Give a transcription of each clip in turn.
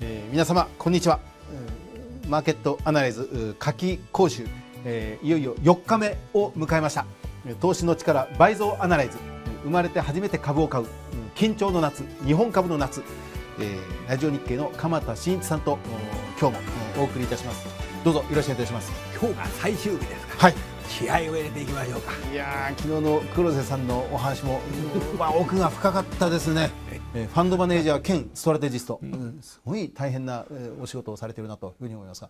えー、皆様こんにちはマーケットアナライズ夏季講習、えー、いよいよ4日目を迎えました投資の力倍増アナライズ生まれて初めて株を買う緊張の夏日本株の夏、えー、ラジオ日経の鎌田新一さんと今日もお送りいたしますどうぞよろしくお願いします今日が最終日ですかはい気合を入れていきましょうかいや昨日の黒瀬さんのお話も、ま あ、奥が深かったですねファンドマネージャー兼ストラテジスト、すごい大変なお仕事をされているなというふうに思いますが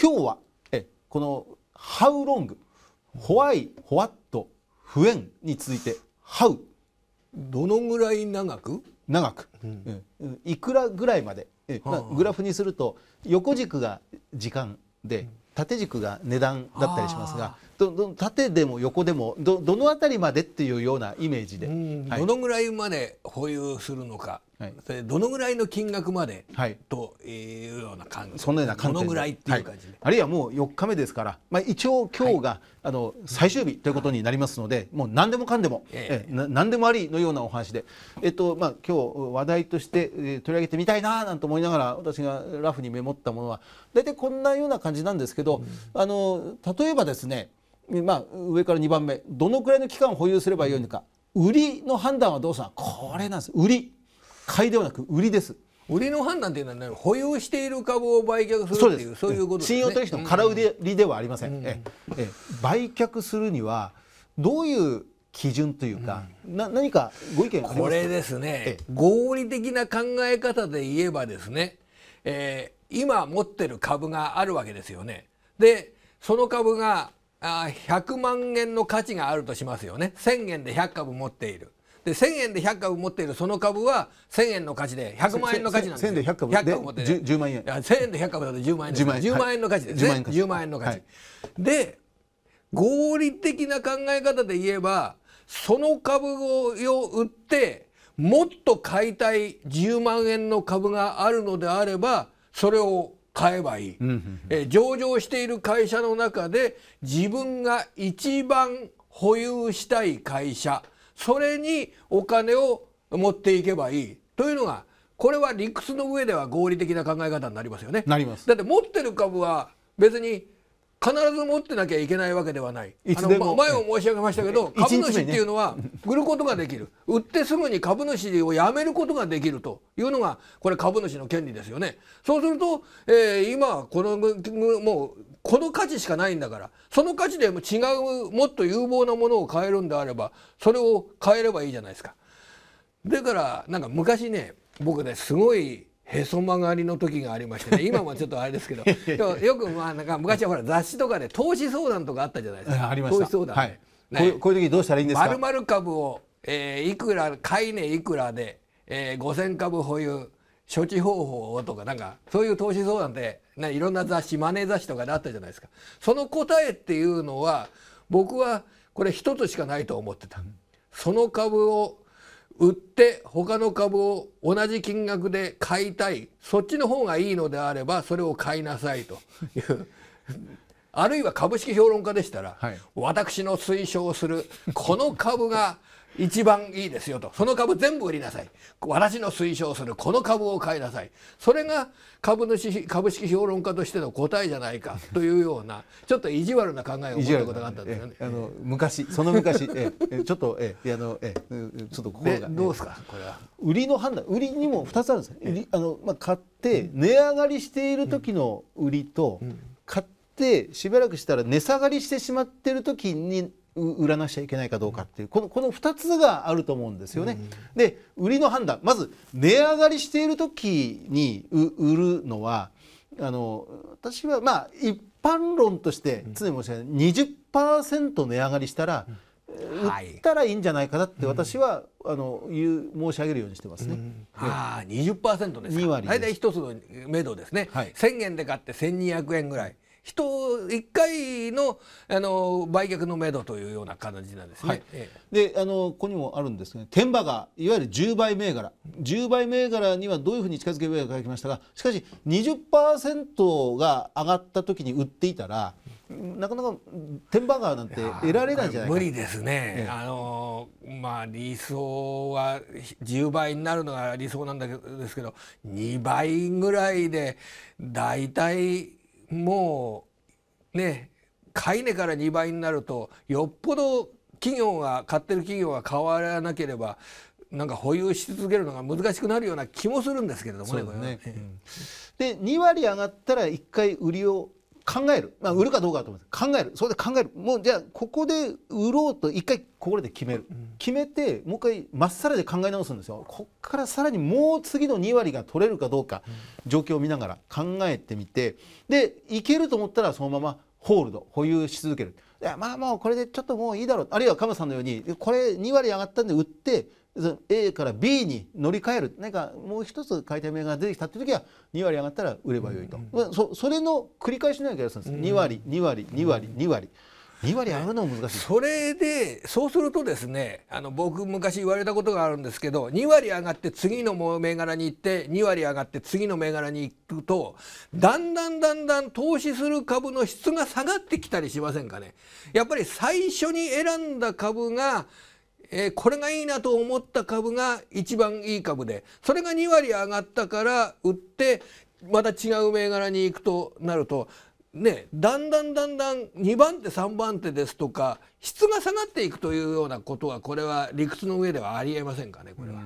今日はえこの「How long」「Why」「What」「不縁」に続いて「How」どのぐらい長く長く、いくらぐらいまで、グラフにすると横軸が時間で縦軸が値段だったりしますがどど縦でも横でもどどの辺りまでっていうようなイメージで、はい、どのぐらいまで保有するのか、はい、それどのぐらいの金額まで、はい、というような感じそのような感じどのぐらいっていう感じで、はい、あるいはもう4日目ですから、まあ、一応今日が、あの最終日ということになりますので、もう何でもかんでも、ええ何でもありのようなお話で、えっとまあ、今日話題として、えー、取り上げてみたいななんて思いながら私がラフにメモったものは大体こんなような感じなんですけど、うん、あの例えばですねまあ、上から2番目どのくらいの期間を保有すればよいのか、売りの判断はどうさこれなんです売り買いではなく売りです売りの判断というのはね、保有している株を売却するというそういうこと、ね、信用取引の空売りではありません、うん、ええ売却するにはどういう基準というか、うん、な何かご意見これですね、合理的な考え方で言えばですね、えー、今持ってる株があるわけですよねでその株があ100万円の価値があるとしますよね1000円で100株持っているで1000円で100株持っているその株は1000円の価値で100万円の価値なんです1000円で100株で100株持って10万円い1000円で100株だと10万円です 10, 万円10万円の価値ですね、はい、10万円の価値、で合理的な考え方で言えばその株を売ってもっと買いたい10万円の株があるのであればそれを買えばいい、うん、え上場している会社の中で自分が一番保有したい会社それにお金を持っていけばいいというのがこれは理屈の上では合理的な考え方になりますよね。なりますだって持ってる株は別に必ず持ってなきゃいけないわけではない。いあの前も申し上げましたけど、株主っていうのは売ることができる、売ってすぐに株主を辞めることができるというのがこれ株主の権利ですよね。そうすると、えー、今このもうこの価値しかないんだからその価値でも違うもっと有望なものを買えるんであればそれを買えればいいじゃないですか。だからなんか昔ね僕ねすごいへそ曲がりの時がありましてね 今もちょっとあれですけどよくまあなんか昔はほら雑誌とかで投資相談とかあったじゃないですか。ありました投資相談、はいね、こういう時どうしたらいいんですか丸々株を、えー、いくら買い値いくらで、えー、5,000株保有処置方法をとかなんかそういう投資相談でね、いろんな雑誌マネー雑誌とかであったじゃないですかその答えっていうのは僕はこれ一つしかないと思ってた。その株を売って他の株を同じ金額で買いたいそっちの方がいいのであればそれを買いなさいというあるいは株式評論家でしたら、はい、私の推奨するこの株が一番いいですよとその株全部売りなさい私の推奨するこの株を買いなさいそれが株主株式評論家としての答えじゃないかというようなちょっと意地悪な考えを持ったことがあったんですよね。あの昔その昔えちょっとえあのえちょっと心が、どうですかこれは売りの判断売りにも二つあるんです。売りあのまあ買って値上がりしている時の売りと、うんうんってしばらくしたら値下がりしてしまってる時に売らなちゃいけないかどうかっていうこのこの2つがあると思うんですよね。で売りの判断まず値上がりしている時に売るのはあの私はまあ一般論として常に申し上げない20%値上がりしたら、売ったらいいんじゃないかなって私は、うん、あの言う申し上げるようにしてますね。うん、ああ20%ですか。2割大体一つの目処ですね。はい、1000円で買って1200円ぐらい。人一回のあの売却のめどというような感じなんですね。はいであのここにもあるんですね、天馬がいわゆる10倍銘柄10倍銘柄にはどういうふうに近づけばいか書きましたがしかし20%が上がった時に売っていたらなかなか天馬川なんて得られないじゃない無理ですね、ええ、あのまあ理想は10倍になるのが理想なんだけどですけど2倍ぐらいでだいたいもうね買値から2倍になるとよっぽど企業が買ってる企業が変わらなければなんか保有し続けるのが難しくなるような気もするんですけれどもね。ねねうん、で2割上がったら1回売りを考える、まあ、売るかどうかと思います考えるそれで考えるもうじゃあここで売ろうと一回ここで決める、うん、決めてもう一回まっさらで考え直すんですよこっからさらにもう次の2割が取れるかどうか、うん、状況を見ながら考えてみてでいけると思ったらそのままホールド保有し続けるいやまあもうこれでちょっともういいだろうあるいはムさんのようにこれ2割上がったんで売って A から B に乗り換える何かもう一つ買い銘柄が出てきたいう時は2割上がったら売ればよいと、うんそそれの繰り返しなわけですんです、うん、2割2割2割2割。2割上がるのも難しいそれでそうするとですねあの僕昔言われたことがあるんですけど2割上がって次の銘柄に行って2割上がって次の銘柄に行くとだんだんだんだん投資する株の質が下がってきたりしませんかねやっぱり最初に選んだ株がえー、これがいいなと思った株が一番いい株でそれが2割上がったから売ってまた違う銘柄に行くとなるとね、だんだんだんだん2番手3番手ですとか質が下がっていくというようなことはこれは理屈の上ではありえませんかねこれは。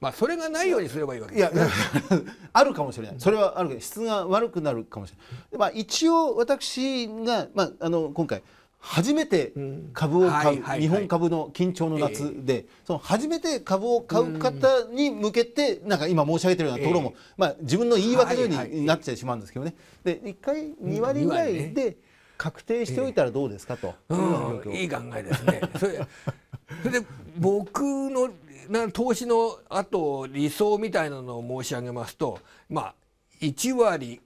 まあそれがないようにすればいいわけです、いや あるかもしれないそれはあるけど質が悪くなるかもしれない。まあ、一応私が、まあ、あの今回初めて株を買う、日本株の緊張の夏で、その初めて株を買う方に向けて、なんか今申し上げてるようなところも、まあ、自分の言い訳のようになっちゃしまうんですけどね。で1回2割ぐらいで確定しておいたらどうですかと、うん、いい考えですね。それそれで僕のな投資のあと理想みたいなのを申し上げますと、まあ、1割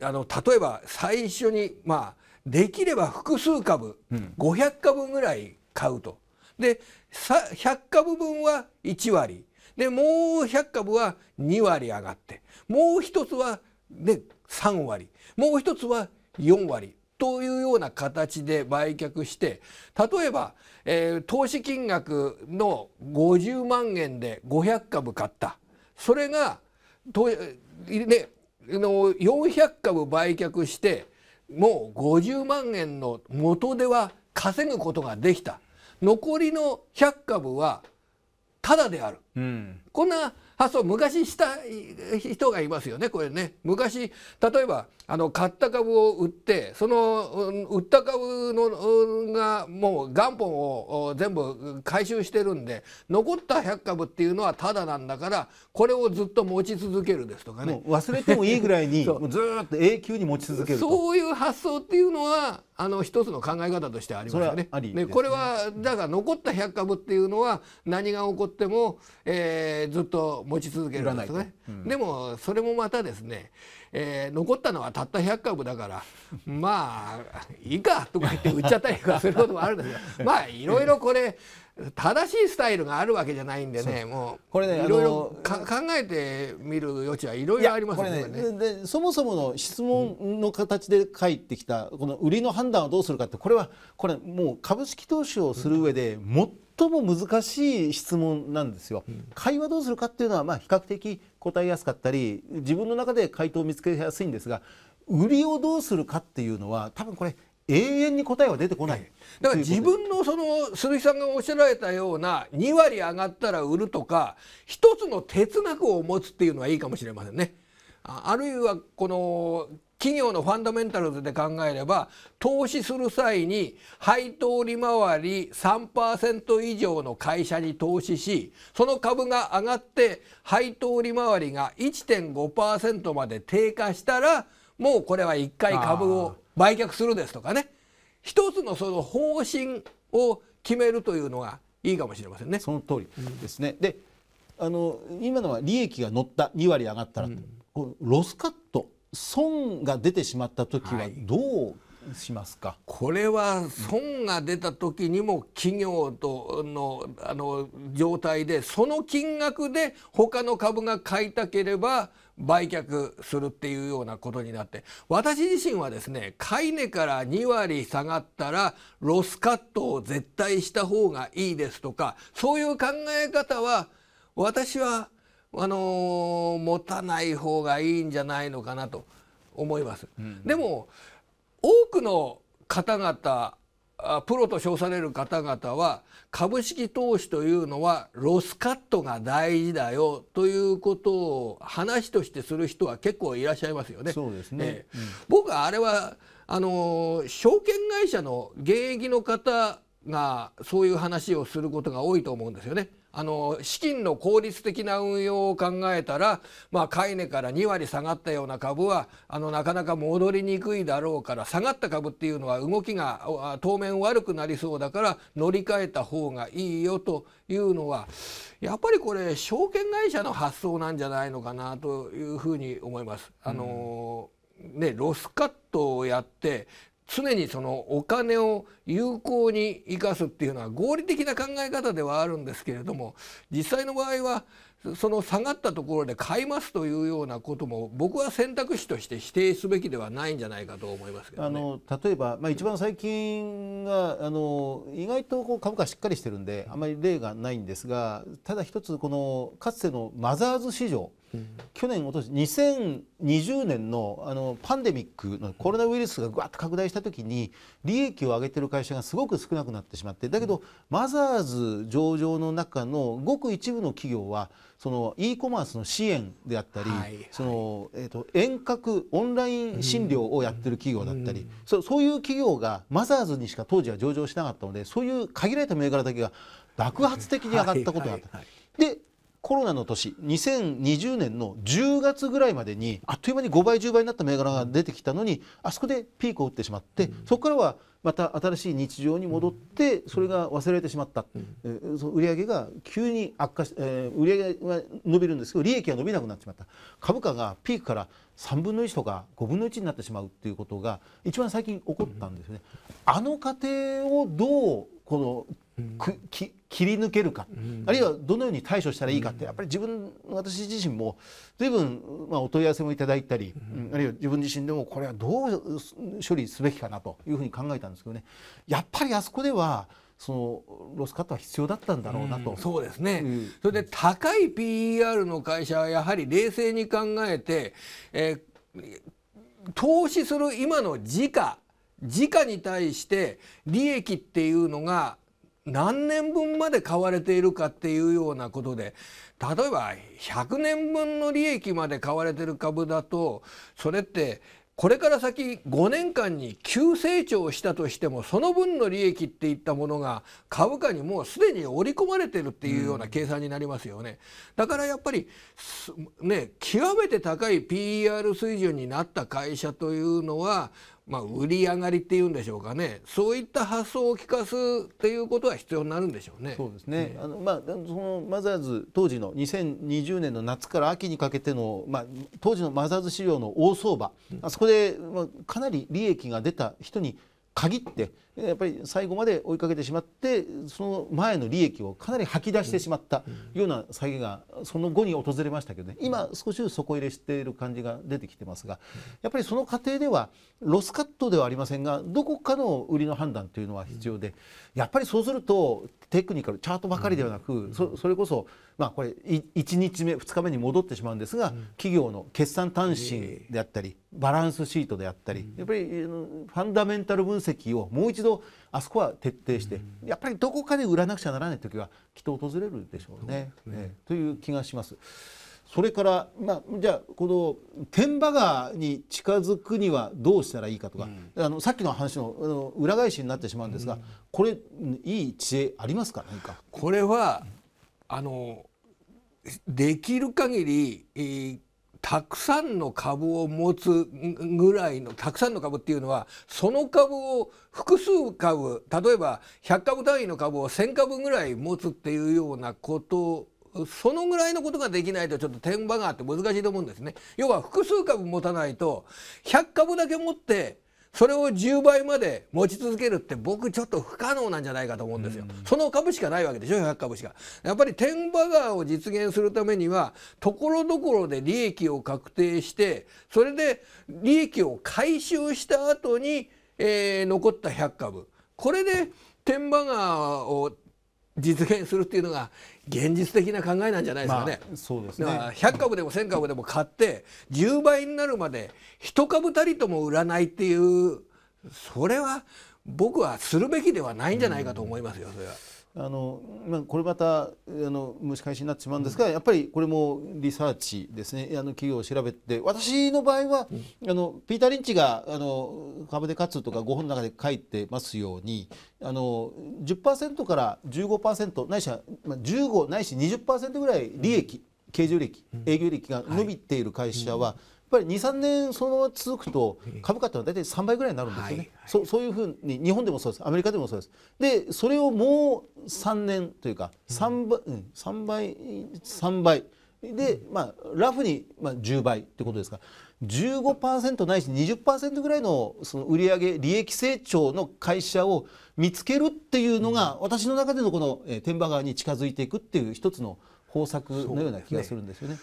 あの例えば最初に、まあできれば複数株、うん、500株ぐらい買うと。で100株分は1割でもう100株は2割上がってもう一つはで3割もう一つは4割というような形で売却して例えば、えー、投資金額の50万円で500株買ったそれがと、ね、400株売却してもう50万円の元では稼ぐことができた残りの100株はただである、うん、こんな発想昔した人がいますよねこれね昔例えばあの買った株を売ってその売った株のがもう元本を全部回収してるんで残った100株っていうのはただなんだからこれをずっと持ち続けるですとかね忘れてもいいぐらいに ずっと永久に持ち続けるそういう発想っていうのはあの一つの考え方としてありますよね。ねねこれはだから残った100株っていうのは何が起こっても、えー、ずっと持ち続けるんですね。うん、でもそれもまたですねえー、残ったのはたった100株だから まあいいかとか言って売っちゃったりとかすることもあるんですけど まあいろいろこれ正しいスタイルがあるわけじゃないんでねもうこれねいろいろ考えてみる余地はいろいろありますねねででそもそもの質問の形で返ってきた、この売りの判断をどうするかってこれはこれもう株式投資をする上で最最も難しい質問なんですよ。うん、会話どうするかっていうのはまあ比較的答えやすかったり自分の中で回答を見つけやすいんですが売りをどうするかっていうのは多分これ永遠に答えは出てこない。だから自分のその鈴木さんがおっしゃられたような2割上がったら売るとか一つの哲学を持つっていうのはいいかもしれませんね。ああるいはこの企業のファンダメンタルズで考えれば投資する際に配当利回り3%以上の会社に投資しその株が上がって配当利回りが1.5%まで低下したらもうこれは1回株を売却するですとかね一つのその方針を決めるというのがいいかもしれませんね。その通りですね、うん、であの今のは利益が乗った2割上がったら、うん、ロスカット損が出てしまった時はどうしますか、はい、これは損が出た時にも企業とのあの状態でその金額で他の株が買いたければ売却するっていうようなことになって私自身はですね買い値から2割下がったらロスカットを絶対した方がいいですとかそういう考え方は私はあのー、持たない方がいいんじゃないのかなと思います。うん、でも多くの方々プロと称される方々は株式投資というのはロスカットが大事だよということを話としてする人は結構いらっしゃいますよね。そうですね、えーうん、僕はあれはあの証券会社の現役の方がそういう話をすることが多いと思うんですよね。あの資金の効率的な運用を考えたら、まあ、買い値から2割下がったような株はあのなかなか戻りにくいだろうから下がった株っていうのは動きが当面悪くなりそうだから乗り換えた方がいいよというのはやっぱりこれ証券会社の発想なんじゃないのかなというふうに思います。あの、うんね、ロスカットをやって常にそのお金を有効に生かすっていうのは合理的な考え方ではあるんですけれども実際の場合はその下がったところで買いますというようなことも僕は選択肢として否定すべきではないんじゃないかと思いますけど、ね、あの例えば、まあ、一番最近があの意外とこう株価しっかりしてるんであまり例がないんですがただ一つこのかつてのマザーズ市場去年おとし2020年のあのパンデミックのコロナウイルスがぐわっと拡大した時に利益を上げてる会社がすごく少なくなってしまってだけど、マザーズ上場の中のごく一部の企業はその e コマースの支援であったり、そのえと、遠隔オンライン診療をやってる企業だったり、うそそういう企業がマザーズにしか当時は上場しなかったのでそういう限られた銘柄だけが爆発的に上がったことがあった。でコロナの年2020年の10月ぐらいまでにあっという間に5倍10倍になった銘柄が出てきたのにあそこでピークを打ってしまって、そこからはまた新しい日常に戻ってそれが忘れられてしまった、うん、売上が急に悪化し、えー、売上は伸びるんですけど利益が伸びなくなってしまった株価がピークから3分の1とか5分の1になってしまうということが一番最近起こったんですよね。あの過程をどうこのくき切り抜けるか、うん、あるいはどのように対処したらいいかって、やっぱり自分私自身も随分、まあ、お問い合わせもいただいたり、うん、あるいは自分自身でもこれはどう処理すべきかなというふうに考えたんですけどねやっぱりあそこではそのロスカットは必要だったんだろうなと、うん、そうですね、うん、それで高い PER の会社はやはり冷静に考えて、えー、投資する今の時価時価に対して利益っていうのが何年分まで買われているかっていうようなことで例えば100年分の利益まで買われてる株だとそれってこれから先5年間に急成長したとしてもその分の利益っていったものが株価にもうすでに織り込まれてるっていうような計算になりますよね、うん、だからやっぱりね極めて高い PER 水準になった会社というのはまあ、売り上がりっていうんでしょうかねそういった発想を聞かすっていうことは必要になるんでしょうね。そうですね、うあのまあ、そのマザーズ当時の2020年の夏から秋にかけての、まあ、当時のマザーズ市場の大相場、うん、あそこで、まあ、かなり利益が出た人に限ってやっぱり最後まで追いかけてしまってその前の利益をかなり吐き出してしまったような詐欺がその後に訪れましたけどね今少し底入れしている感じが出てきてますがやっぱりその過程ではロスカットではありませんがどこかの売りの判断というのは必要でやっぱりそうするとテクニカルチャートばかりではなくそれこそまあこれ1日目2日目に戻ってしまうんですが企業の決算単身であったりバランスシートであったりやっぱりファンダメンタル分析をもう一度度あそこは徹底して、うん、やっぱりどこかで売らなくちゃならない時はきっと訪れるでしょうね。うねえー、という気がします。それから、まあ、じゃあこの天馬川に近づくにはどうしたらいいかとか、うん、あのさっきの話のあの裏返しになってしまうんですが、うん、これいい知恵ありますか何かこれはあのできる限り、えー、たくさんの株を持つぐらいのたくさんの株っていうのはその株を複数株例えば100株単位の株を1,000株ぐらい持つっていうようなことそのぐらいのことができないとちょっと天場があって難しいと思うんですね。要は複数株持たないと100株だけ持ってそれを10倍まで持ち続けるって僕ちょっと不可能なんじゃないかと思うんですよ、その株しかないわけでしょ100株しかやっぱり天馬川を実現するためにはところどころで利益を確定してそれで利益を回収した後に、えー、残った100株これで天馬川を実現するっていうのが現実的な考えなんじゃないですかね。まあ、そうですねだから1株でも千株でも買って十倍になるまで一株たりとも売らないっていうそれは僕はするべきではないんじゃないかと思いますよそれは。あのまあ、これまたあの蒸し返しになってしまうんですが、やっぱりこれもリサーチですねあの企業を調べて私の場合は、あのピーター・リンチがあの株で勝つとか5本の中で書いてますようにあの10%から15%ないしは、まあ、15ないし20%ぐらい利益、経常利益営業利益が伸びている会社は、はいぱり23年そのまま続くと株価ってのは大体3倍ぐらいになるんですよね、はいはい、そういうふうに日本でもそうですアメリカでもそうですでそれをもう3年というか3倍、うん、3倍3倍で、まあラフに、まあ、10倍ってことですか15%ないし20%ぐらいのその売上利益成長の会社を見つけるっていうのが、私の中でのこの、えー、天馬側に近づいていくっていう一つの方策のような気がするんですよね。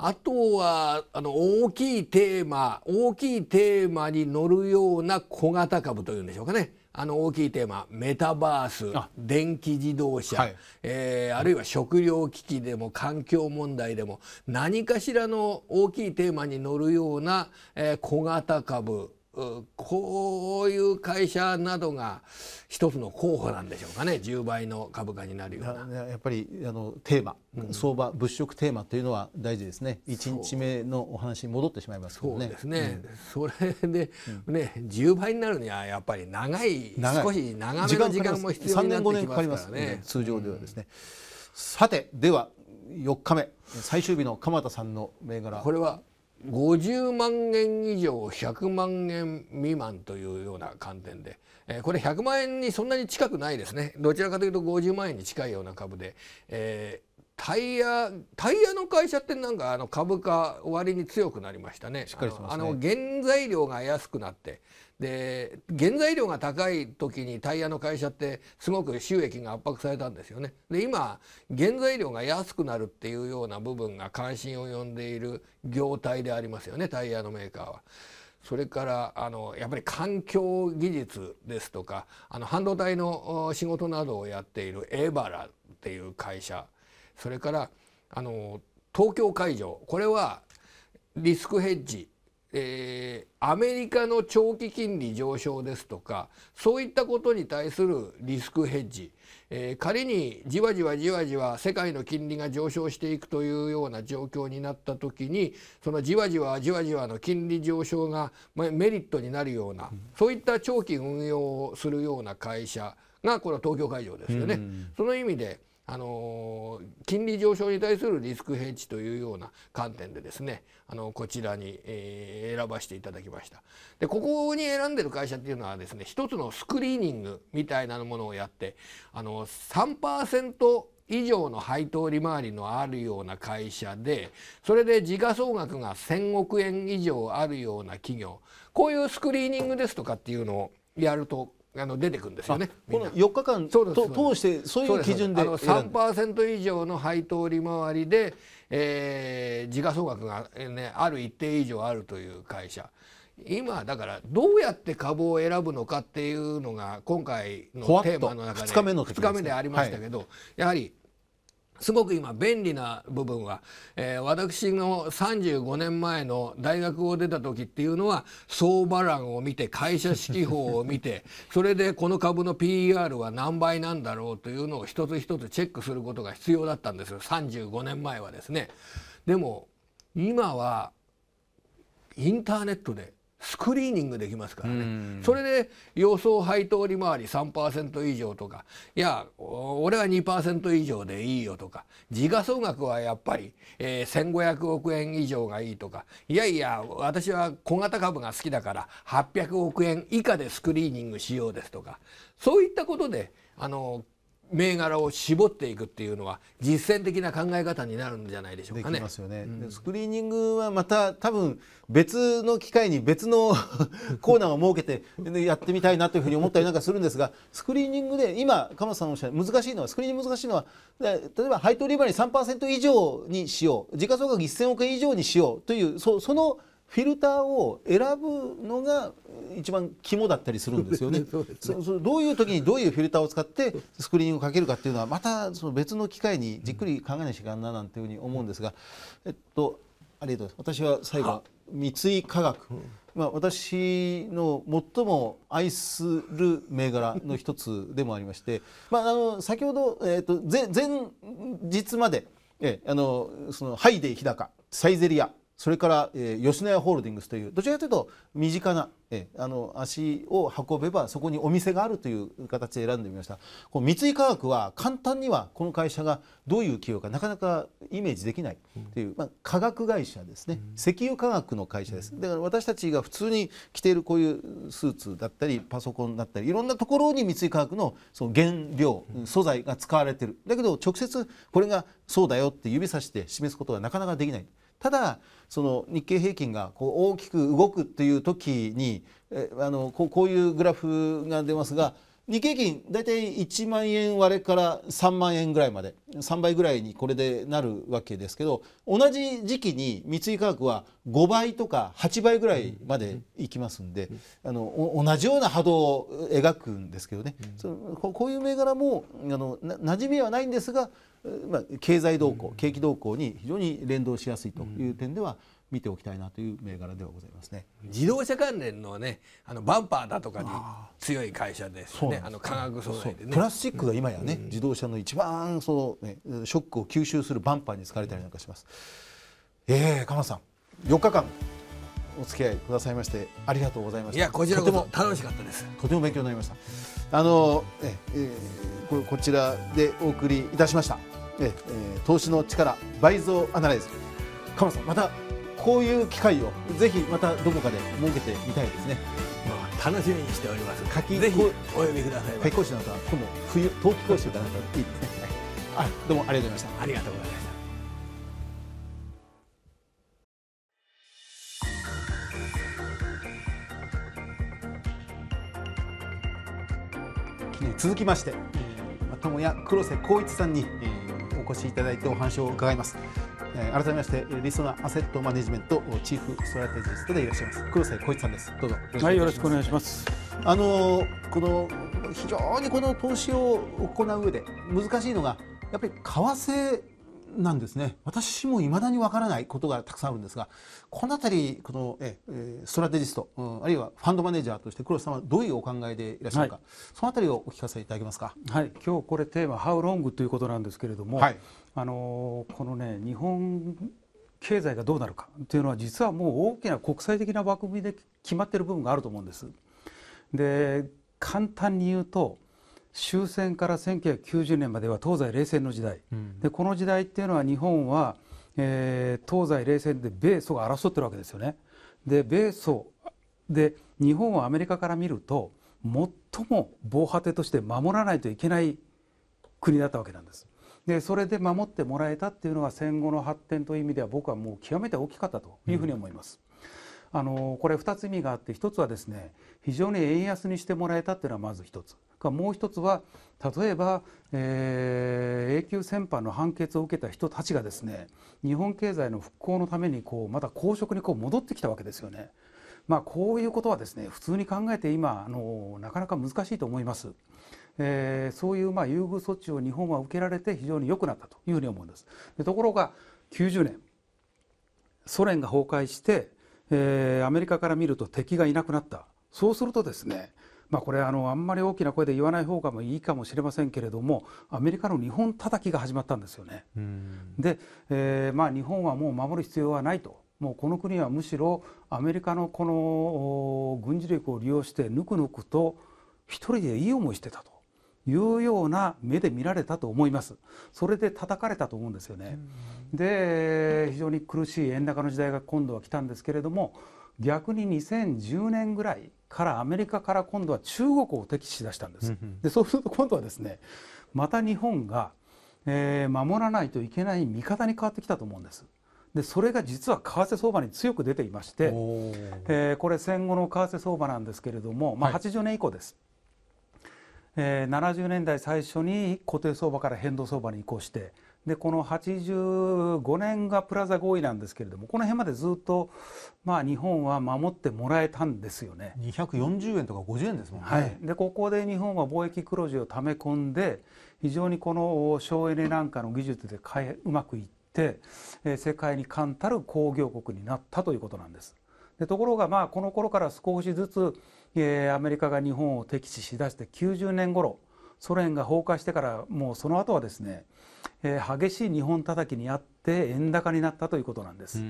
あとはあの大きいテーマ大きいテーマに乗るような小型株というんでしょうかねあの大きいテーマメタバース電気自動車、はい、えー、あるいは食料危機でも環境問題でも何かしらの大きいテーマに乗るような、えー、小型株こういう会社などが一つの候補なんでしょうかね10倍の株価になるようなやっぱりあのテーマ、うん、相場物色テーマというのは大事ですね1日目のお話に戻ってしまいますけどねそうですね、うん、それで、うん、ね10倍になるにはやっぱり長い少し長めの時間も必要になってきますからね、通常ではですね、さてでは4日目最終日の鎌田さんの銘柄これは50万円以上100万円未満というような観点で、えー、これ100万円にそんなに近くないですねどちらかというと50万円に近いような株で、えー、タイヤタイヤの会社ってなんかあの株価割に強くなりましたね。しっかりします、ね、あの原材料が安くなってで原材料が高い時にタイヤの会社ってすごく収益が圧迫されたんですよね。で今原材料が安くなるっていうような部分が関心を呼んでいる業態でありますよねタイヤのメーカーは。それからあのやっぱり環境技術ですとかあの半導体の仕事などをやっているエバラっていう会社それからあの東京会場これはリスクヘッジえー、アメリカの長期金利上昇ですとかそういったことに対するリスクヘッジ、えー、仮にじわじわじわじわ世界の金利が上昇していくというような状況になった時にそのじわじわじわじわの金利上昇がメリットになるような、そういった長期運用をするような会社がこれは東京会場ですよね。うん、その意味であの金利上昇に対するリスクヘッジというような観点でですねあのこちらに、えー、選ばせていただきましたでここに選んでる会社っていうのはですね一つのスクリーニングみたいなものをやってあの3%以上の配当利回りのあるような会社でそれで時価総額が1,000億円以上あるような企業こういうスクリーニングですとかっていうのをやるとあの出てくるんですよね。この4日間通してそういう基準ででで3%以上の配当利回りで、えー、時価総額が、ね、ある一定以上あるという会社。今だからどうやって株を選ぶのかっていうのが今回のテーマの中で2日目でありましたけど、やはりすごく今便利な部分は、えー、私の35年前の大学を出た時っていうのは相場欄を見て会社指揮法を見て それでこの株の PER は何倍なんだろうというのを一つ一つチェックすることが必要だったんですよ35年前はですね。でも今はインターネットでスクリーニングできますからね、それで予想配当利回り3%以上とかいや俺は2%以上でいいよとか時価総額はやっぱり、えー、1500億円以上がいいとかいやいや私は小型株が好きだから800億円以下でスクリーニングしようですとかそういったことであの銘柄を絞っていくっていうのは実践的な考え方になるんじゃないでしょうかね。ますよね、うん、スクリーニングはまた多分別の機会に別のコーナーを設けてやってみたいなというふうに思ったりなんかするんですが スクリーニングで今鎌田さんおっしゃる難しいのはスクリーニング難しいのは例えば配当利回り3%以上にしよう時価総額1000億円以上にしようというそそのフィルターを選ぶのが一番肝だったりするんですよね。そうですねどういう時にどういうフィルターを使ってスクリーンをかけるかっていうのはまたその別の機会にじっくり考えなきゃいけないななんていうふうに思うんですが、えっとありがとう私は最後は三井化学、まあ、私の最も愛する銘柄の一つでもありまして、まあ、あの先ほど、えー、と前前日まで、えあのそのハイデイ日高サイゼリアそれから、えー、吉野家ホールディングスというどちらかというと身近な、えー、あの足を運べばそこにお店があるという形で選んでみましたこの三井化学は簡単にはこの会社がどういう企業かなかなかイメージできないという、うん、まあ、化学会社ですね、うん、石油化学の会社ですだから私たちが普通に着ているこういうスーツだったりパソコンだったりいろんなところに三井化学のその原料素材が使われてるだけど直接これがそうだよって指さして示すことがなかなかできない。ただその日経平均がこう大きく動くという時にえあのこうこういうグラフが出ますが日経平均大体1万円割れから3万円ぐらいまで3倍ぐらいにこれでなるわけですけど同じ時期に三井価格は5倍とか8倍ぐらいまでいきますんで、あの同じような波動を描くんですけどね、そのこういう銘柄もあのな馴染みはないんですが、まあ、経済動向景気動向に非常に連動しやすいという点では、うん見ておきたいなという銘柄ではございますね自動車関連のねあのバンパーだとかに強い会社ですねあの化学素材でねプラスチックが今やね、うん、自動車の一番その、ね、ショックを吸収するバンパーに使われたりなんかします、うん、ええー、鎌さん4日間お付き合いくださいましてありがとうございましたいやこちらこそ楽しかったですとても勉強になりましたあのえ、えー、こちらでお送りいたしましたえ、え投資の力倍増アナライズ鎌さんまたこういう機会をぜひまたどこかで設けてみたいですね。楽しみにしております。夏季ぜひお呼びください。夏講師なんか今冬冬季講習かなんいいですね。はい、どうもありがとうございました。ありがとうございました。続きまして、えー、もや黒瀬光一さんに、えー、お越しいただいてお話を伺います。改めましてリソナアセットマネジメントチーフストラテジストでいらっしゃいます黒瀬浩一さんですどうぞはいよろしくお願いしますあのこの非常にこの投資を行う上で難しいのがやっぱり為替なんですね私もいまだにわからないことがたくさんあるんですがこの辺りこのえストラテジスト、うん、あるいはファンドマネージャーとして黒瀬さんはどういうお考えでいらっしゃるか、はい、その辺りをお聞かせいただけますかはい今日これテーマ「How long」ということなんですけれども、はい、あのこのね日本経済がどうなるかというのは実はもう大きな国際的な枠組みで決まってる部分があると思うんです。で簡単に言うと終戦から1990年までは東西冷戦の時代、うん、でこの時代っていうのは日本は、えー、東西冷戦で米ソが争ってるわけですよね。で米ソで日本はアメリカから見ると最も防波堤として守らないといけない国だったわけなんです。でそれで守ってもらえたっていうのが戦後の発展という意味では僕はもう極めて大きかったというふうに思います。うん、あのこれ2つ意味があって1つはですね非常に円安にしてもらえたっていうのはまず1つかもう1つは例えば、えー、永久戦犯の判決を受けた人たちがですね日本経済の復興のためにこうまた公職にこう戻ってきたわけですよね。まあ、こういうことはですね普通に考えて今あのなかなか難しいと思います。えー、そういうまあ優遇措置を日本は受けられて非常に良くなったというふうに思うんです。でところが90年ソ連が崩壊して、えー、アメリカから見ると敵がいなくなったそうするとですねまあ、これあのあんまり大きな声で言わない方がいいかもしれませんけれどもアメリカの日本叩きが始まったんですよね。で、えーまあ、日本はもう守る必要はないともうこの国はむしろアメリカのこの軍事力を利用してぬくぬくと一人でいい思いしてたというような目で見られたと思いますそれで叩かれたと思うんですよね、で非常に苦しい円高の時代が今度は来たんですけれども逆に2010年ぐらいからアメリカから今度は中国を敵視しだしたんです、でそうすると今度はですねまた日本が、えー、守らないといけない味方に変わってきたと思うんですでそれが実は為替相場に強く出ていまして、えー、これ戦後の為替相場なんですけれども、まあ、80年以降です、はい70年代最初に固定相場から変動相場に移行してでこの85年がプラザ合意なんですけれどもこの辺までずっと、まあ、日本は守ってもらえたんですよね240円とか50円ですもんね、はい、でここで日本は貿易黒字をため込んで非常にこの省エネなんかの技術でえうまくいって、えー、世界に冠たる工業国になったということなんです。でところがまあこの頃から少しずつアメリカが日本を敵視しだして90年頃ソ連が崩壊してからもうその後はですね、激しい日本叩きにあって円高になったということなんです。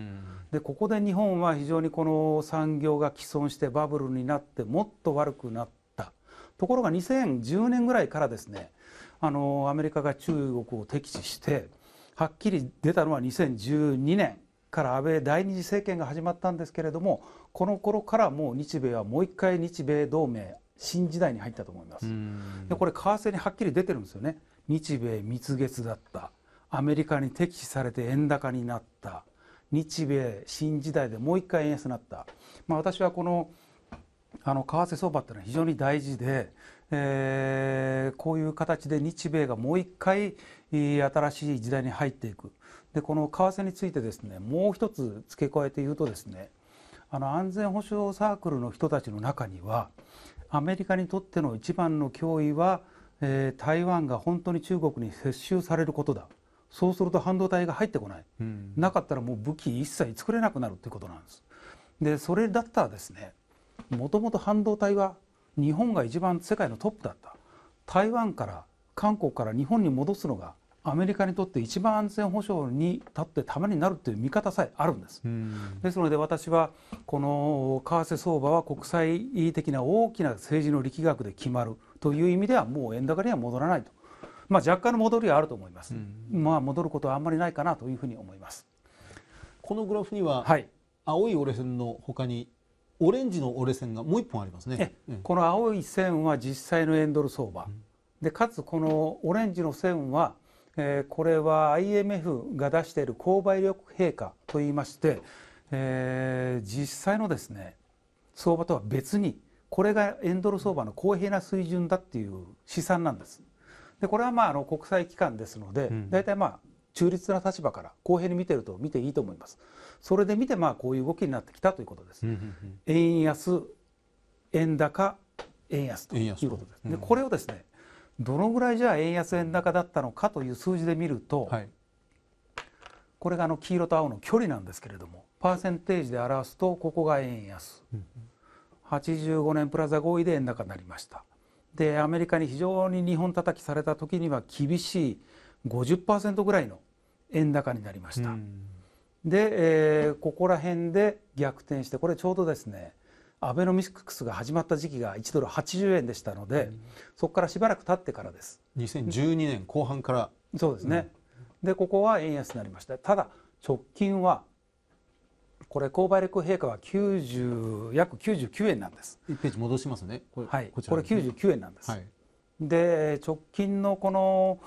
でここで日本は非常にこの産業が既存してバブルになってもっと悪くなったところが2010年ぐらいからですねあのアメリカが中国を敵視してはっきり出たのは2012年から安倍第二次政権が始まったんですけれどもこの頃からもう日米はもう一回日米同盟新時代に入ったと思いますでこれ為替にはっきり出てるんですよね日米蜜月だったアメリカに敵視されて円高になった日米新時代でもう一回円安になった、まあ、私はこのあの為替相場っていうのは非常に大事で、えー、こういう形で日米がもう一回新しい時代に入っていくでこの為替についてですねもう一つ付け加えて言うとですねあの安全保障サークルの人たちの中にはアメリカにとっての一番の脅威は、えー、台湾が本当に中国に接収されることだそうすると半導体が入ってこない、うん、なかったらもう武器一切作れなくなるということなんです。でそれだったらですねもともと半導体は日本が一番世界のトップだった台湾から韓国から日本に戻すのがアメリカにとって一番安全保障に立ってためになるという見方さえあるんです。ですので私はこの為替相場は国際的な大きな政治の力学で決まるという意味ではもう円高には戻らないと、まあ、若干の戻りはあると思います、まあ戻ることはあんまりないかなというふうに思います。このグラフには、青い折れ線のほかにオレンジの折れ線がもう一本ありますね、うん、この青い線は実際の円ドル相場、うん、でかつこのオレンジの線はえー、これは IMF が出している購買力陛下といいまして、えー、実際のですね相場とは別にこれがエンドル相場の公平な水準だっていう試算なんです。でこれはまああの国際機関ですので、大体まあ中立な立場から公平に見てると見ていいと思います。それで見てまあこういう動きになってきたということです。円安、円高、円安ということです。でこれをですねどのぐらいじゃあ円安円高だったのかという数字で見ると、はい、これがあの黄色と青の距離なんですけれどもパーセンテージで表すとここが円安、うん、85年プラザ合意で円高になりましたでアメリカに非常に日本叩きされた時には厳しい50%ぐらいの円高になりました、うん、で、えー、ここら辺で逆転してこれちょうどですねアベノミクスが始まった時期が1ドル80円でしたので、うん、そこからしばらく経ってからです2012年後半から、うん、そうですね、でここは円安になりましたただ直近はこれ購買力陛下は90約99円なんです1ページ戻しますねこれ,、はい、ここれ99円なんです、はい、で直近のこの、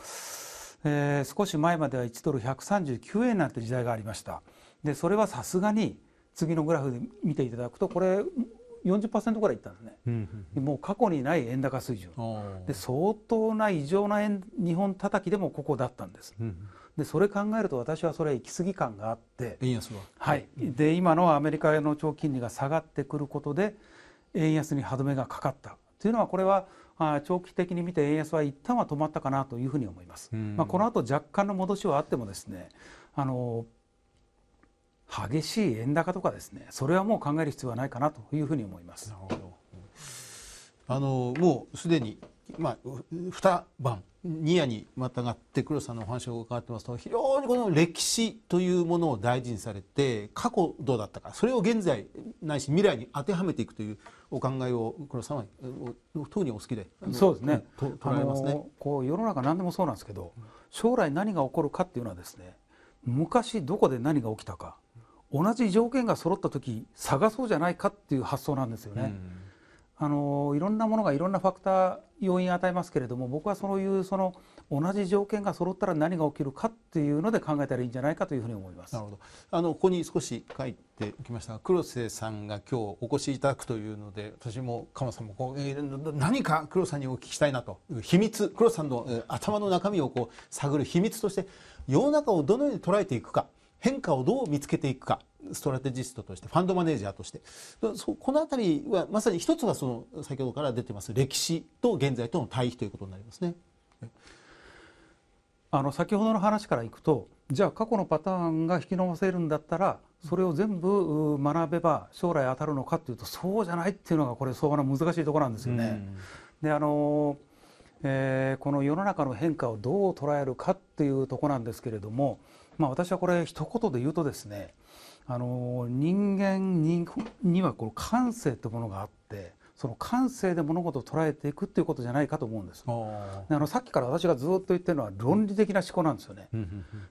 えー、少し前までは1ドル139円なんて時代がありましたでそれはさすがに次のグラフで見ていただくとこれ40%ぐらいいったんですね、うんうん、もう過去にない円高水準で相当な異常な円日本叩きでもここだったんです、うん、でそれ考えると私はそれ行き過ぎ感があって円安は、はい、で今のアメリカの長期金利が下がってくることで円安に歯止めがかかったというのはこれはあ長期的に見て円安は一旦は止まったかなというふうに思います、まあ、この後若干の戻しはあってもですねあの激しい円高とかですねそれはもう考える必要はないかなというふうに思います。なるほどあのもうすでにまあ、2晩ニアにまたがって黒さんのお話を伺ってますと非常にこの歴史というものを大事にされて過去どうだったかそれを現在ないし未来に当てはめていくというお考えを黒さんは特にお好きでそうですね捉えますねこう世の中何でもそうなんですけど将来何が起こるかっていうのはですね昔どこで何が起きたか同じ条件が揃った時探そうじゃないかっていう発想なんですよね。あのいろんなものがいろんなファクター要因を与えますけれども僕はそういうその同じ条件が揃ったら何が起きるかっていうので考えたらいいんじゃないかというふうに思いますなるほどあのここに少し書いておきましたが黒瀬さんが今日お越しいただくというので私も鎌さんもこう、えー、何か黒瀬さんにお聞きしたいなと秘密黒瀬さんの、えー、頭の中身をこう探る秘密として世の中をどのように捉えていくか。変化をどう見つけていくか。ストラテジストとして、ファンドマネージャーとして。この辺りは、まさに一つはその、先ほどから出てます、歴史と現在との対比ということになりますね。あの、先ほどの話からいくと、じゃあ過去のパターンが引き伸ばせるんだったら、それを全部学べば将来当たるのかというと、そうじゃないっていうのが、これ相場の難しいところなんですよね。で、あの、えー、この世の中の変化をどう捉えるかっていうところなんですけれども、まあ、私はこれ一言で言うとですねあの人間ににはこの感性ってものがあってその感性で物事を捉えていくっていうことじゃないかと思うんです。あのさっきから私がずっと言ってるのは論理的な思考なんですよね。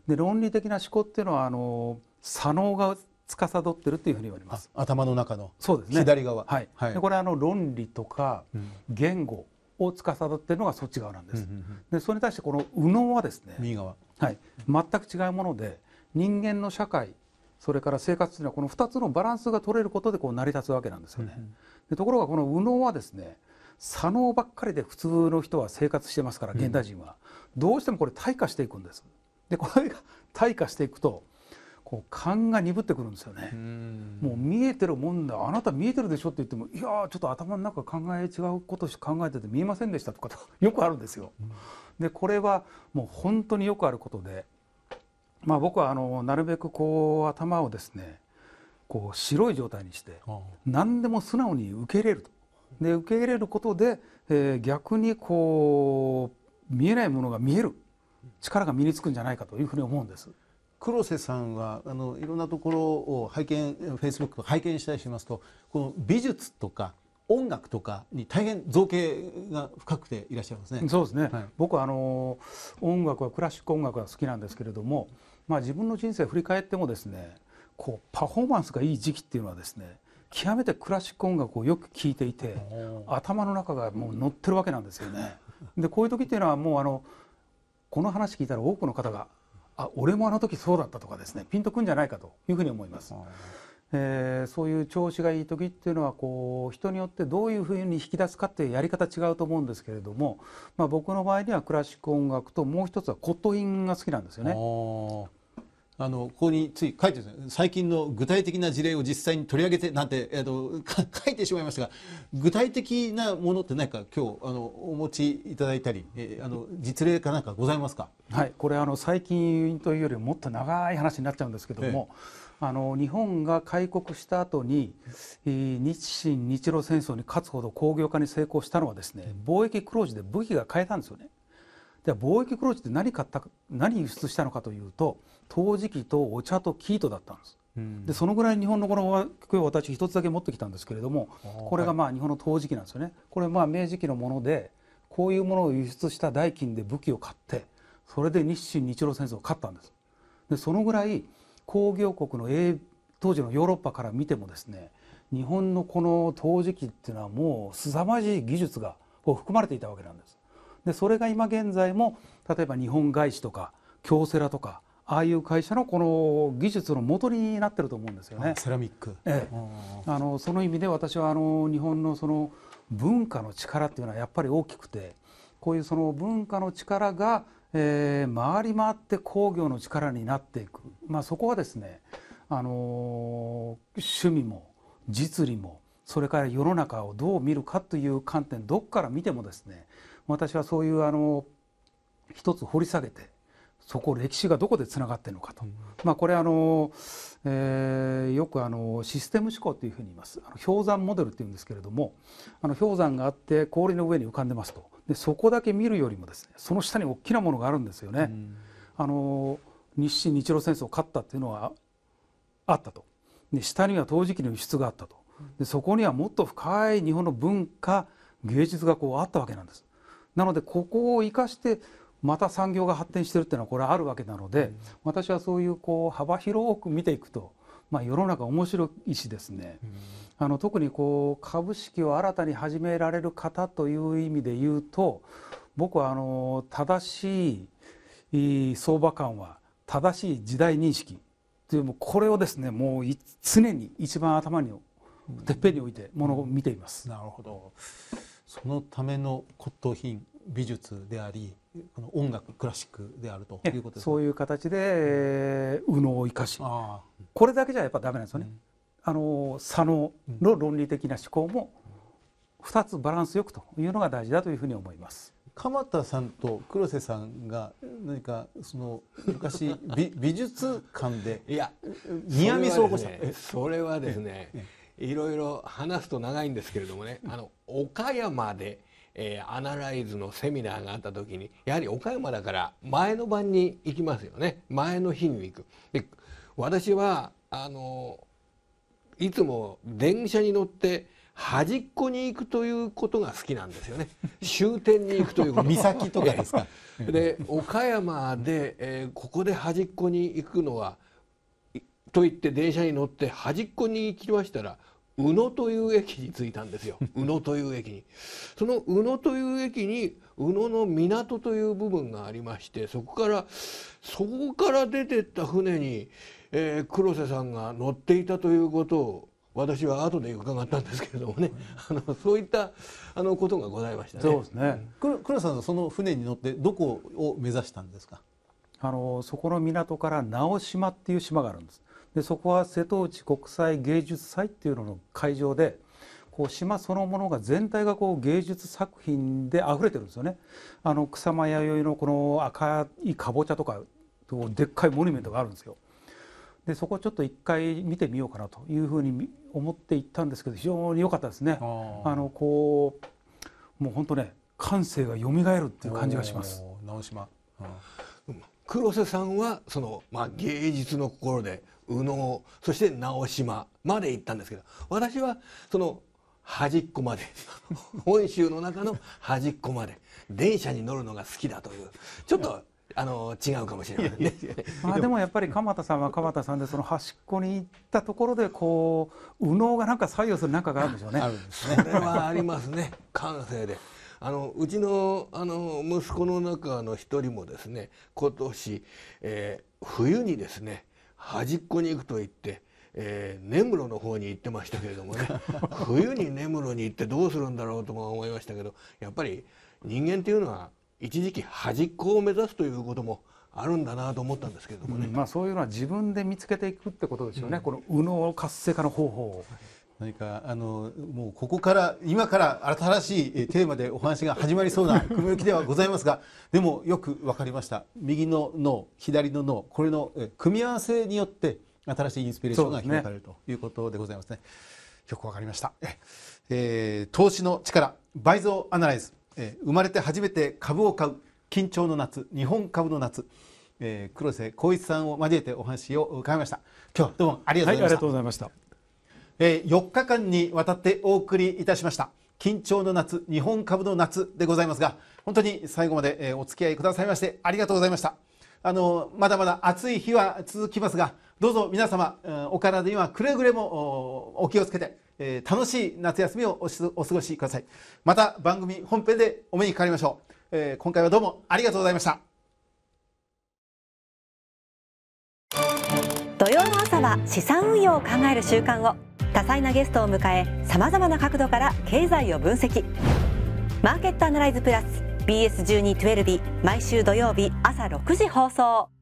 で論理的な思考っていうのはあの左脳が司ってるというふうに言われます。頭の中のそうですね左側。はい。はい、これあの論理とか言語を司っているのがそっち側なんです。うんうんうん、でそれに対してこの右脳はですね右側はい、全く違うもので人間の社会それから生活というのはこの2つのバランスが取れることでこう成り立つわけなんですよね。うん、でところがこの右脳はですね左脳ばっかりで普通の人は生活してますから現代人は、うん、どうしてもこれ退化していくんです。でこれが退化していくとこう勘が鈍ってくるんですよねもう見えてるもんだあなた見えてるでしょって言ってもいやちょっと頭の中考え違うことし考えてて見えませんでしたとかよくあるんですよ。でこれはもう本当によくあることで、まあ、僕はあのなるべくこう頭をですねこう白い状態にして何でも素直に受け入れると。で受け入れることで、えー、逆にこう見えないものが見える力が身につくんじゃないかというふうに思うんです。黒瀬さんはあのいろんなところを拝見フェイスブックを拝見したりしますとこの美術とか音楽とかに大変造形が深くていらっしゃいますね。そうですね。はい、僕はあの音楽はクラシック音楽が好きなんですけれども、まあ自分の人生を振り返ってもですね、こうパフォーマンスがいい時期っていうのはですね、極めてクラシック音楽をよく聴いていて、頭の中がもう乗ってるわけなんですよね。でこういう時っていうのはもうあのこの話聞いたら多くの方があ俺もあの時そうだったとかですねピンとくんじゃないかというふうに思います。えー、そういう調子がいい時っていうのはこう人によってどういうふうに引き出すかっていうやり方違うと思うんですけれども、まあ、僕の場合にはクラシック音楽ともう一つは骨董品が好きなんですよね。あのここについ書いてる最近の具体的な事例を実際に取り上げてなんて、えーと、書いてしまいましたが具体的なものって何か今日あのお持ちいただいたり、えー、あの実例か何かございますか、はい、これあの最近というよりもっと長い話になっちゃうんですけども、えー、あの日本が開国した後に、日清日露戦争に勝つほど工業化に成功したのはですね貿易黒字で武器が買えたんですよね。では貿易黒字って何買った何輸出したのかというと陶磁器とお茶と生糸だったんです。うん、でそのぐらい日本のこの服を私一つだけ持ってきたんですけれどもこれがまあ日本の陶磁器なんですよね、これまあ明治期のものでこういうものを輸出した代金で武器を買ってそれで日清日露戦争を勝ったんですでそのぐらい工業国の英当時のヨーロッパから見てもですね日本のこの陶磁器っていうのはもう凄まじい技術がこう含まれていたわけなんですでそれが今現在も例えば日本外資とか京セラとかああいう会社のこの技術の元になってると思うんですよね。セラミック、ええ、あのその意味で私はあの日本のその文化の力っていうのはやっぱり大きくてこういうその文化の力が、えー、回り回って工業の力になっていく、まあ、そこはですね、あの趣味も実利もそれから世の中をどう見るかという観点どっから見てもですね私はそういうあの一つ掘り下げてそこ歴史がどこでつながっているのかと、うん、まあ、これあの、えー、よくあのシステム思考というふうに言いますあの氷山モデルっていうんですけれどもあの氷山があって氷の上に浮かんでますとでそこだけ見るよりもですねその下に大きなものがあるんですよね。うん、あの日清日露戦争を勝ったっていうのはあったとで下には陶磁器の輸出があったとでそこにはもっと深い日本の文化芸術がこうあったわけなんです。なのでここを生かしてまた産業が発展してるっていうのはこれはあるわけなので、私はそういうこう幅広く見ていくと、まあ、世の中面白いしですね、あの特にこう株式を新たに始められる方という意味で言うと僕はあの正しい相場感は正しい時代認識というこれをですねもう常に一番頭にてっぺんに置いてものを見ています。なるほどそのための骨董品美術でありあの音楽クラシックであるということですそういう形で、えー、右脳を生かしこれだけじゃやっぱダメなんですよね、うん、あの左脳の論理的な思考も二つバランスよくというのが大事だというふうに思います鎌田さんと黒瀬さんが何かその 昔美美術館でいやニアミスを起こしたそれはですねいろいろ話すと長いんですけれどもねあの岡山でえー、アナライズのセミナーがあった時にやはり岡山だから前の晩に行きますよね前の日に行く。で私はあのいつも電車に乗って端っこに行くということが好きなんですよね終点に行くということ岬 とかですか で岡山で、えー、ここで端っこに行くのはと言って電車に乗って端っこに行きましたら宇野という駅に着いたんですよ 宇野という駅にその宇野という駅に宇野の港という部分がありましてそこからそこから出てった船に、えー、黒瀬さんが乗っていたということを私は後で伺ったんですけれどもね、あのそういったあのことがございました、ね、そうですね。黒、うん、さんはその船に乗ってどこを目指したんですか。あのそこの港から直島っていう島があるんです。でそこは瀬戸内国際芸術祭っていうのの会場でこう島そのものが全体がこう芸術作品で溢れてるんですよね。あの草間弥生のこの赤いかぼちゃとかでっかいモニュメントがあるんですよ。でそこちょっと一回見てみようかなというふうに思って行ったんですけど非常に良かったですね。あのこうもう本当ね感性が蘇るっていう感じがします。直島、うん、黒瀬さんはそのまあ芸術の心で宇野そして直島まで行ったんですけど私はその端っこまで 本州の中の端っこまで電車に乗るのが好きだというちょっとあの違うかもしれないねまあでもやっぱり鎌田さんは鎌田さんでその端っこに行ったところでこう右脳がなんか作用する中があるんでしょうね。ねそれはありますね感性で。あのうちのあの息子の中の一人もですね今年、えー、冬にですね端っこに行くと言って。えー、根室の方に行ってましたけれどもね 冬に根室に行ってどうするんだろうとも思いましたけどやっぱり人間っていうのは一時期端っこを目指すということもあるんだなと思ったんですけどもね、うん、まあ、そういうのは自分で見つけていくってことですよね、うん、この右脳活性化の方法を。何かあのもうここから今から新しいテーマでお話が始まりそうな組み置きではございますがでもよく分かりました右の脳左の脳これの組み合わせによって新しいインスピレーションが開かれる、ね、ということでございますね。よく分かりました、えー、投資の力倍増アナライズ、えー、生まれて初めて株を買う緊張の夏日本株の夏えー、黒瀬光一さんを交えてお話を伺いました今日はどうもありがとうございました、はい、ありがとうございましたえー、4日間にわたってお送りいたしました緊張の夏日本株の夏でございますが本当に最後までえお付き合いくださいましてありがとうございましたあのまだまだ暑い日は続きますがどうぞ皆様お体にはくれぐれもお気をつけて、えー、楽しい夏休みをお過ごしくださいまた番組本編でお目にかかりましょう、えー、今回はどうもありがとうございました土曜の朝は資産運用を考える習慣を多彩なゲストを迎えさまざまな角度から経済を分析マーケットアナライズプラス BS12-12 毎週土曜日朝6時放送